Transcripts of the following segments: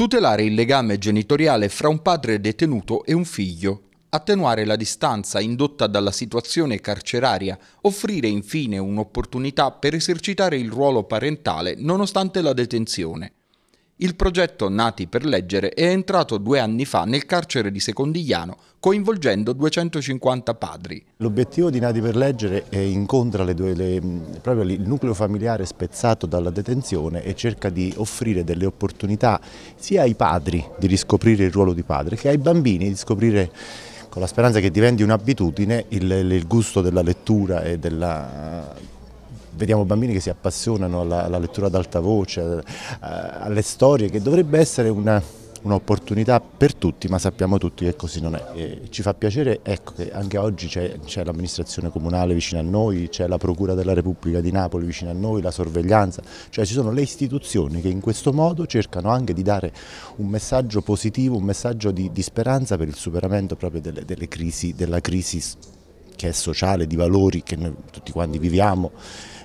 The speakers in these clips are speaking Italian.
tutelare il legame genitoriale fra un padre detenuto e un figlio, attenuare la distanza indotta dalla situazione carceraria, offrire infine un'opportunità per esercitare il ruolo parentale nonostante la detenzione. Il progetto Nati per leggere è entrato due anni fa nel carcere di Secondigliano coinvolgendo 250 padri. L'obiettivo di Nati per leggere è incontra le due, le, proprio il nucleo familiare spezzato dalla detenzione e cerca di offrire delle opportunità sia ai padri di riscoprire il ruolo di padre che ai bambini di scoprire con la speranza che diventi un'abitudine il, il gusto della lettura e della vediamo bambini che si appassionano alla, alla lettura ad alta voce, eh, alle storie, che dovrebbe essere un'opportunità per tutti, ma sappiamo tutti che così non è. E ci fa piacere ecco, che anche oggi c'è l'amministrazione comunale vicino a noi, c'è la Procura della Repubblica di Napoli vicino a noi, la sorveglianza, cioè ci sono le istituzioni che in questo modo cercano anche di dare un messaggio positivo, un messaggio di, di speranza per il superamento proprio delle, delle crisi, della crisi che è sociale, di valori che noi tutti quanti viviamo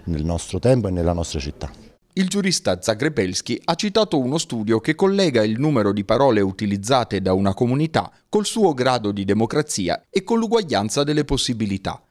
nel nostro tempo e nella nostra città. Il giurista Zagrebelski ha citato uno studio che collega il numero di parole utilizzate da una comunità col suo grado di democrazia e con l'uguaglianza delle possibilità.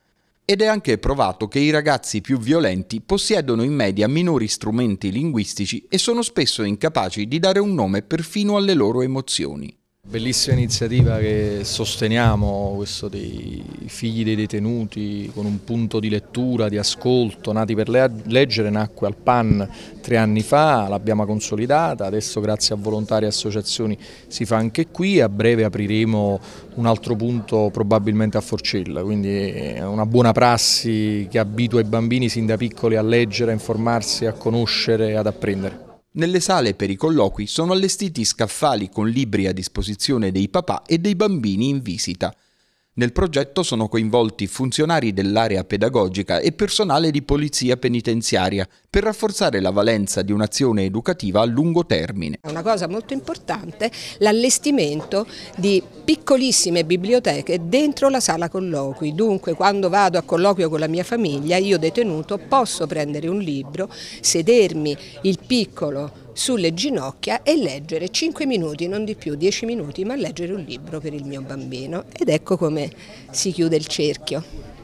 Ed è anche provato che i ragazzi più violenti possiedono in media minori strumenti linguistici e sono spesso incapaci di dare un nome perfino alle loro emozioni. Bellissima iniziativa che sosteniamo, questo dei figli dei detenuti con un punto di lettura, di ascolto, nati per leggere, nacque al PAN tre anni fa, l'abbiamo consolidata, adesso grazie a volontari e associazioni si fa anche qui, a breve apriremo un altro punto probabilmente a Forcella, quindi è una buona prassi che abitua i bambini sin da piccoli a leggere, a informarsi, a conoscere, ad apprendere. Nelle sale per i colloqui sono allestiti scaffali con libri a disposizione dei papà e dei bambini in visita, nel progetto sono coinvolti funzionari dell'area pedagogica e personale di polizia penitenziaria per rafforzare la valenza di un'azione educativa a lungo termine. Una cosa molto importante è l'allestimento di piccolissime biblioteche dentro la sala colloqui. Dunque quando vado a colloquio con la mia famiglia io detenuto posso prendere un libro, sedermi il piccolo sulle ginocchia e leggere 5 minuti, non di più, 10 minuti, ma leggere un libro per il mio bambino. Ed ecco come si chiude il cerchio.